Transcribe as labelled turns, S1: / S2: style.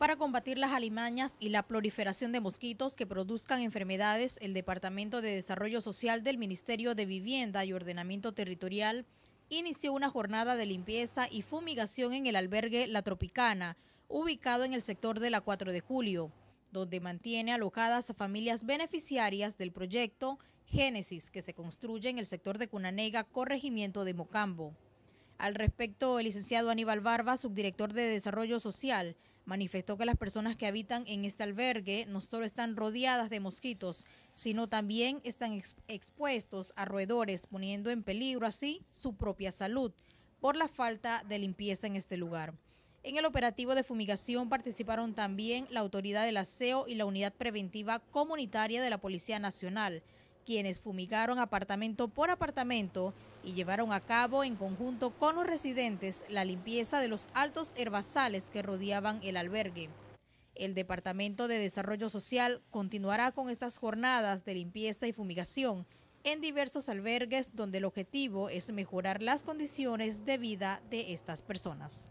S1: Para combatir las alimañas y la proliferación de mosquitos que produzcan enfermedades, el Departamento de Desarrollo Social del Ministerio de Vivienda y Ordenamiento Territorial inició una jornada de limpieza y fumigación en el albergue La Tropicana, ubicado en el sector de la 4 de julio, donde mantiene alojadas a familias beneficiarias del proyecto Génesis, que se construye en el sector de Cunanega, corregimiento de Mocambo. Al respecto, el licenciado Aníbal Barba, subdirector de Desarrollo Social, Manifestó que las personas que habitan en este albergue no solo están rodeadas de mosquitos, sino también están expuestos a roedores, poniendo en peligro así su propia salud por la falta de limpieza en este lugar. En el operativo de fumigación participaron también la Autoridad del Aseo y la Unidad Preventiva Comunitaria de la Policía Nacional, quienes fumigaron apartamento por apartamento y llevaron a cabo en conjunto con los residentes la limpieza de los altos herbazales que rodeaban el albergue. El Departamento de Desarrollo Social continuará con estas jornadas de limpieza y fumigación en diversos albergues donde el objetivo es mejorar las condiciones de vida de estas personas.